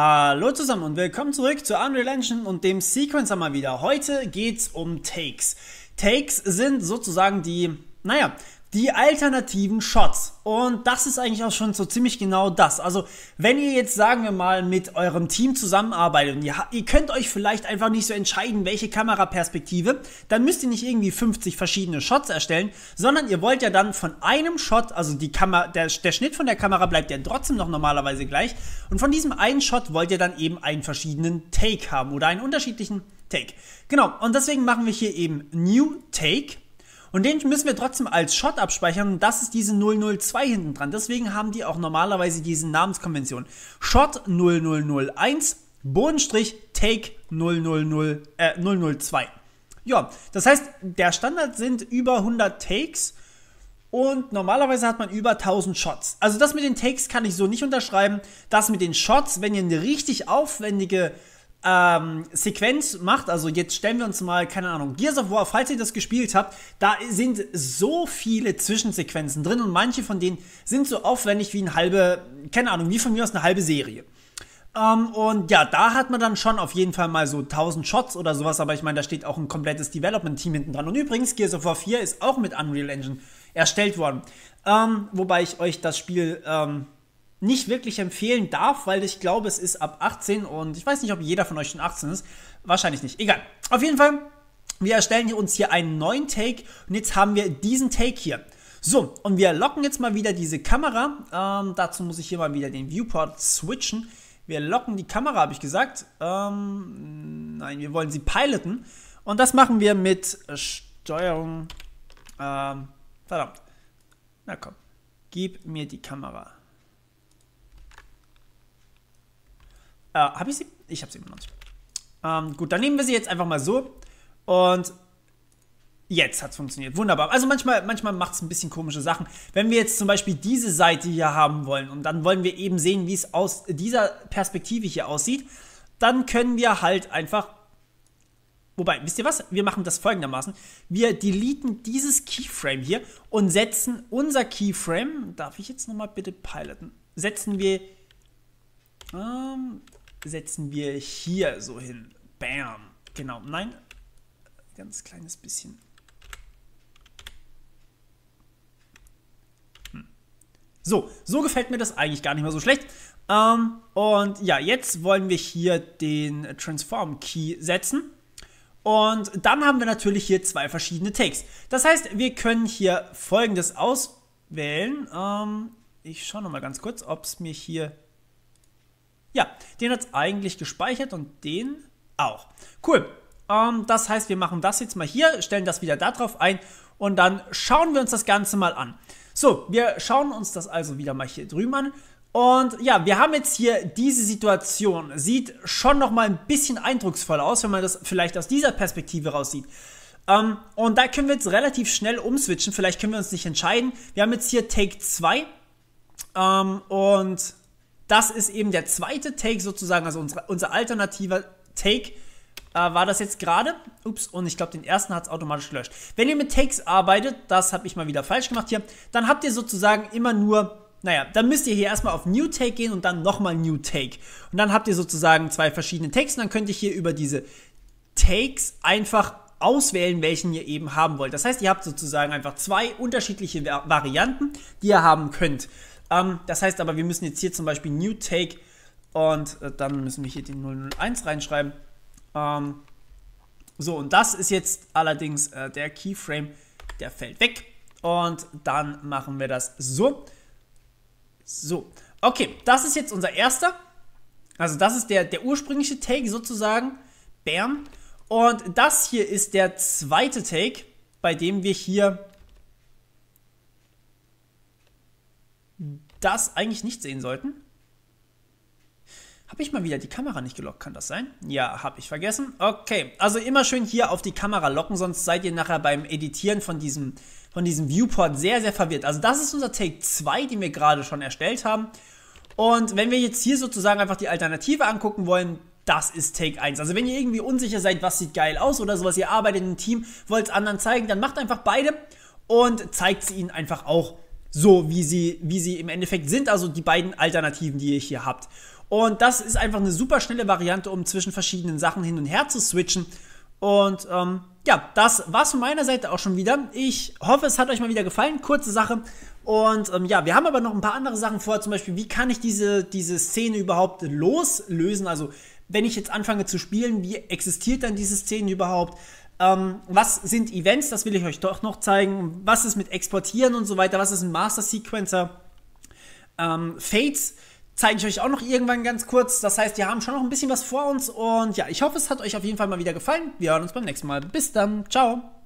Hallo zusammen und willkommen zurück zu Unreal Engine und dem Sequencer mal wieder. Heute geht's um Takes. Takes sind sozusagen die, naja, die alternativen Shots. Und das ist eigentlich auch schon so ziemlich genau das. Also, wenn ihr jetzt, sagen wir mal, mit eurem Team zusammenarbeitet und ihr, ihr, könnt euch vielleicht einfach nicht so entscheiden, welche Kameraperspektive, dann müsst ihr nicht irgendwie 50 verschiedene Shots erstellen, sondern ihr wollt ja dann von einem Shot, also die Kamera, der, der Schnitt von der Kamera bleibt ja trotzdem noch normalerweise gleich. Und von diesem einen Shot wollt ihr dann eben einen verschiedenen Take haben oder einen unterschiedlichen Take. Genau, und deswegen machen wir hier eben New Take und den müssen wir trotzdem als Shot abspeichern und das ist diese 002 hinten dran. Deswegen haben die auch normalerweise diese Namenskonvention. Shot 0001, Bodenstrich, Take 000, äh, 002. Ja, das heißt, der Standard sind über 100 Takes und normalerweise hat man über 1000 Shots. Also das mit den Takes kann ich so nicht unterschreiben. Das mit den Shots, wenn ihr eine richtig aufwendige ähm, Sequenz macht, also jetzt stellen wir uns mal, keine Ahnung, Gears of War, falls ihr das gespielt habt, da sind so viele Zwischensequenzen drin und manche von denen sind so aufwendig wie eine halbe, keine Ahnung, wie von mir aus eine halbe Serie. Ähm, und ja, da hat man dann schon auf jeden Fall mal so 1000 Shots oder sowas, aber ich meine, da steht auch ein komplettes Development-Team hinten dran. Und übrigens, Gears of War 4 ist auch mit Unreal Engine erstellt worden. Ähm, wobei ich euch das Spiel, ähm, nicht wirklich empfehlen darf, weil ich glaube, es ist ab 18 und ich weiß nicht, ob jeder von euch schon 18 ist. Wahrscheinlich nicht. Egal. Auf jeden Fall, wir erstellen uns hier einen neuen Take und jetzt haben wir diesen Take hier. So, und wir locken jetzt mal wieder diese Kamera. Ähm, dazu muss ich hier mal wieder den Viewport switchen. Wir locken die Kamera, habe ich gesagt. Ähm, nein, wir wollen sie piloten. Und das machen wir mit Steuerung. Ähm, verdammt. Na komm, gib mir die Kamera. Äh, habe ich sie? Ich habe sie immer noch nicht. Ähm, gut, dann nehmen wir sie jetzt einfach mal so. Und jetzt hat es funktioniert. Wunderbar. Also manchmal, manchmal macht es ein bisschen komische Sachen. Wenn wir jetzt zum Beispiel diese Seite hier haben wollen und dann wollen wir eben sehen, wie es aus dieser Perspektive hier aussieht, dann können wir halt einfach. Wobei, wisst ihr was? Wir machen das folgendermaßen. Wir deleten dieses Keyframe hier und setzen unser Keyframe. Darf ich jetzt nochmal bitte piloten? Setzen wir. Ähm, setzen wir hier so hin. Bam. Genau. Nein, ganz kleines bisschen. Hm. So, so gefällt mir das eigentlich gar nicht mehr so schlecht. Ähm, und ja, jetzt wollen wir hier den Transform Key setzen. Und dann haben wir natürlich hier zwei verschiedene Takes. Das heißt, wir können hier folgendes auswählen. Ähm, ich schaue nochmal ganz kurz, ob es mir hier den hat es eigentlich gespeichert und den auch. Cool. Ähm, das heißt, wir machen das jetzt mal hier, stellen das wieder darauf ein und dann schauen wir uns das Ganze mal an. So, wir schauen uns das also wieder mal hier drüben an. Und ja, wir haben jetzt hier diese Situation. Sieht schon nochmal ein bisschen eindrucksvoll aus, wenn man das vielleicht aus dieser Perspektive raus sieht. Um, ähm, und da können wir jetzt relativ schnell umswitchen. Vielleicht können wir uns nicht entscheiden. Wir haben jetzt hier Take 2. Um, ähm, und das ist eben der zweite Take sozusagen, also unsere, unser alternativer Take äh, war das jetzt gerade. Ups, und ich glaube, den ersten hat es automatisch gelöscht. Wenn ihr mit Takes arbeitet, das habe ich mal wieder falsch gemacht hier, dann habt ihr sozusagen immer nur, naja, dann müsst ihr hier erstmal auf New Take gehen und dann nochmal New Take. Und dann habt ihr sozusagen zwei verschiedene Takes und dann könnt ihr hier über diese Takes einfach auswählen, welchen ihr eben haben wollt. Das heißt, ihr habt sozusagen einfach zwei unterschiedliche Varianten, die ihr haben könnt. Ähm, das heißt aber, wir müssen jetzt hier zum Beispiel New Take und äh, dann müssen wir hier die 001 reinschreiben. Ähm, so, und das ist jetzt allerdings äh, der Keyframe, der fällt weg. Und dann machen wir das so. So, okay, das ist jetzt unser erster. Also das ist der, der ursprüngliche Take sozusagen. Bam. Und das hier ist der zweite Take, bei dem wir hier das eigentlich nicht sehen sollten. Habe ich mal wieder die Kamera nicht gelockt? Kann das sein? Ja, habe ich vergessen. Okay, also immer schön hier auf die Kamera locken, sonst seid ihr nachher beim Editieren von diesem, von diesem Viewport sehr, sehr verwirrt. Also das ist unser Take 2, den wir gerade schon erstellt haben. Und wenn wir jetzt hier sozusagen einfach die Alternative angucken wollen, das ist Take 1. Also wenn ihr irgendwie unsicher seid, was sieht geil aus oder sowas, ihr arbeitet in einem Team, wollt es anderen zeigen, dann macht einfach beide und zeigt sie ihnen einfach auch so wie sie, wie sie im Endeffekt sind, also die beiden Alternativen, die ihr hier habt. Und das ist einfach eine super schnelle Variante, um zwischen verschiedenen Sachen hin und her zu switchen. Und ähm, ja, das war's von meiner Seite auch schon wieder. Ich hoffe, es hat euch mal wieder gefallen. Kurze Sache. Und ähm, ja, wir haben aber noch ein paar andere Sachen vor. Zum Beispiel, wie kann ich diese, diese Szene überhaupt loslösen? Also, wenn ich jetzt anfange zu spielen, wie existiert dann diese Szene überhaupt? Ähm, was sind Events? Das will ich euch doch noch zeigen. Was ist mit Exportieren und so weiter? Was ist ein Master Sequencer? Ähm, Fates zeige ich euch auch noch irgendwann ganz kurz. Das heißt, wir haben schon noch ein bisschen was vor uns. Und ja, ich hoffe, es hat euch auf jeden Fall mal wieder gefallen. Wir hören uns beim nächsten Mal. Bis dann. Ciao.